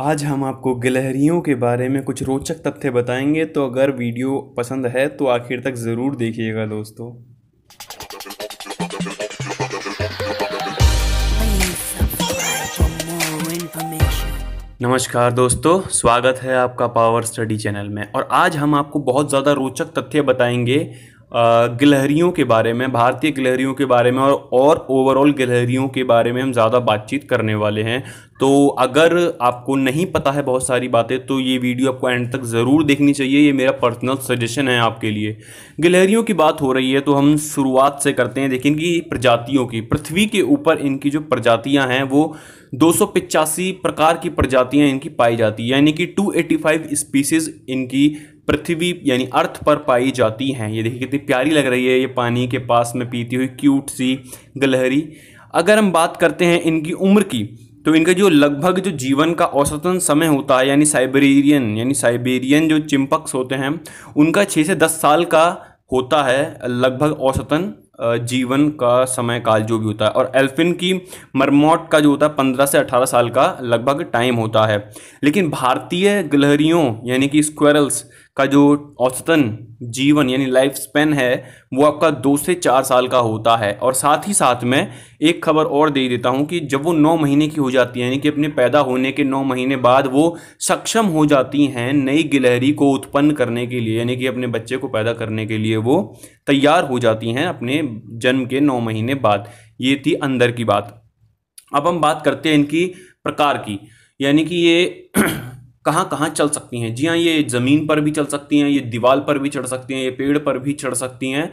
आज हम आपको गिलहरियों के बारे में कुछ रोचक तथ्य बताएंगे तो अगर वीडियो पसंद है तो आखिर तक ज़रूर देखिएगा दोस्तों नमस्कार दोस्तों स्वागत है आपका पावर स्टडी चैनल में और आज हम आपको बहुत ज़्यादा रोचक तथ्य बताएंगे गिलहरियों के बारे में भारतीय गिलहरियों के बारे में और ओवरऑल गिलहरियों के बारे में हम ज़्यादा बातचीत करने वाले हैं तो अगर आपको नहीं पता है बहुत सारी बातें तो ये वीडियो आपको एंड तक ज़रूर देखनी चाहिए ये मेरा पर्सनल सजेशन है आपके लिए गिलहरियों की बात हो रही है तो हम शुरुआत से करते हैं देखिए कि प्रजातियों की पृथ्वी के ऊपर इनकी जो प्रजातियाँ हैं वो दो प्रकार की प्रजातियाँ इनकी पाई जाती है यानी कि 285 स्पीसीज़ इनकी पृथ्वी यानी अर्थ पर पाई जाती हैं ये देखिए कितनी प्यारी लग रही है ये पानी के पास में पीती हुई क्यूट सी गलहरी अगर हम बात करते हैं इनकी उम्र की तो इनका जो लगभग जो जीवन का औसतन समय होता है यानी साइबेरियन यानी साइबेरियन जो चिंपक्स होते हैं उनका छः से दस साल का होता है लगभग औसतन जीवन का समय काल जो भी होता है और एल्फिन की मरमोट का जो होता है पंद्रह से अठारह साल का लगभग टाइम होता है लेकिन भारतीय गलहरियों यानी कि स्क्वेरल्स का जो औसतन जीवन यानी लाइफ स्पेन है वो आपका दो से चार साल का होता है और साथ ही साथ मैं एक खबर और दे देता हूँ कि जब वो नौ महीने की हो जाती है यानी कि अपने पैदा होने के नौ महीने बाद वो सक्षम हो जाती हैं नई गिलहरी को उत्पन्न करने के लिए यानी कि अपने बच्चे को पैदा करने के लिए वो तैयार हो जाती हैं अपने जन्म के नौ महीने बाद ये थी अंदर की बात अब हम बात करते हैं इनकी प्रकार की यानी कि ये कहाँ कहाँ चल सकती हैं जी हाँ ये ज़मीन पर भी चल सकती हैं ये दीवार पर भी चढ़ सकती हैं ये पेड़ पर भी चढ़ सकती हैं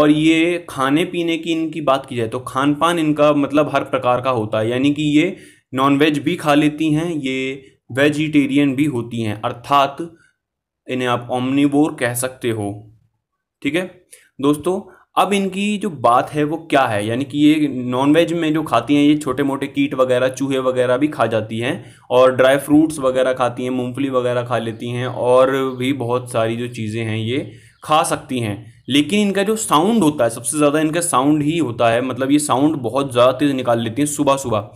और ये खाने पीने की इनकी बात की जाए तो खान पान इनका मतलब हर प्रकार का होता है यानी कि ये नॉन वेज भी खा लेती हैं ये वेजिटेरियन भी होती हैं अर्थात इन्हें आप ओमनीबोर कह सकते हो ठीक है दोस्तों अब इनकी जो बात है वो क्या है यानी कि ये नॉनवेज में जो खाती हैं ये छोटे मोटे कीट वगैरह चूहे वगैरह भी खा जाती हैं और ड्राई फ्रूट्स वगैरह खाती हैं मूंगफली वगैरह खा लेती हैं और भी बहुत सारी जो चीज़ें हैं ये खा सकती हैं लेकिन इनका जो साउंड होता है सबसे ज़्यादा इनका साउंड ही होता है मतलब ये साउंड बहुत ज़्यादा तेज़ निकाल लेती हैं सुबह सुबह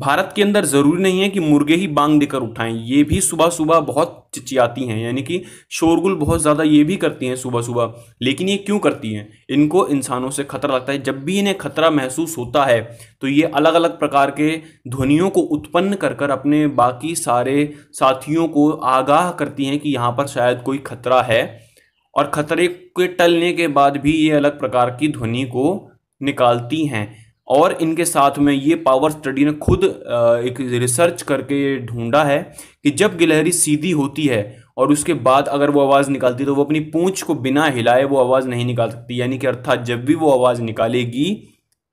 भारत के अंदर ज़रूरी नहीं है कि मुर्गे ही बांग देकर उठाएं ये भी सुबह सुबह बहुत चिचियाती हैं यानी कि शोरगुल बहुत ज़्यादा ये भी करती हैं सुबह सुबह लेकिन ये क्यों करती हैं इनको इंसानों से खतरा लगता है जब भी इन्हें खतरा महसूस होता है तो ये अलग अलग प्रकार के ध्वनियों को उत्पन्न कर कर अपने बाकी सारे साथियों को आगाह करती हैं कि यहाँ पर शायद कोई खतरा है और खतरे के टलने के बाद भी ये अलग प्रकार की ध्वनि को निकालती हैं और इनके साथ में ये पावर स्टडी ने खुद एक रिसर्च करके ढूंढा है कि जब गिलहरी सीधी होती है और उसके बाद अगर वो आवाज़ निकालती है तो वो अपनी पूंछ को बिना हिलाए वो आवाज़ नहीं निकाल सकती यानी कि अर्थात जब भी वो आवाज़ निकालेगी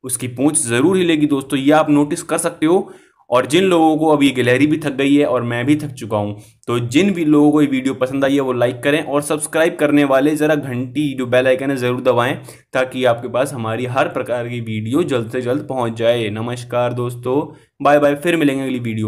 उसकी पूंछ ज़रूर हिलेगी दोस्तों ये आप नोटिस कर सकते हो और जिन लोगों को अभी गैलहरी गैलरी भी थक गई है और मैं भी थक चुका हूँ तो जिन भी लोगों को ये वीडियो पसंद आई है वो लाइक करें और सब्सक्राइब करने वाले ज़रा घंटी जो बेल आइकन है ज़रूर दबाएं ताकि आपके पास हमारी हर प्रकार की वीडियो जल्द से जल्द पहुँच जाए नमस्कार दोस्तों बाय बाय फिर मिलेंगे अगली वीडियो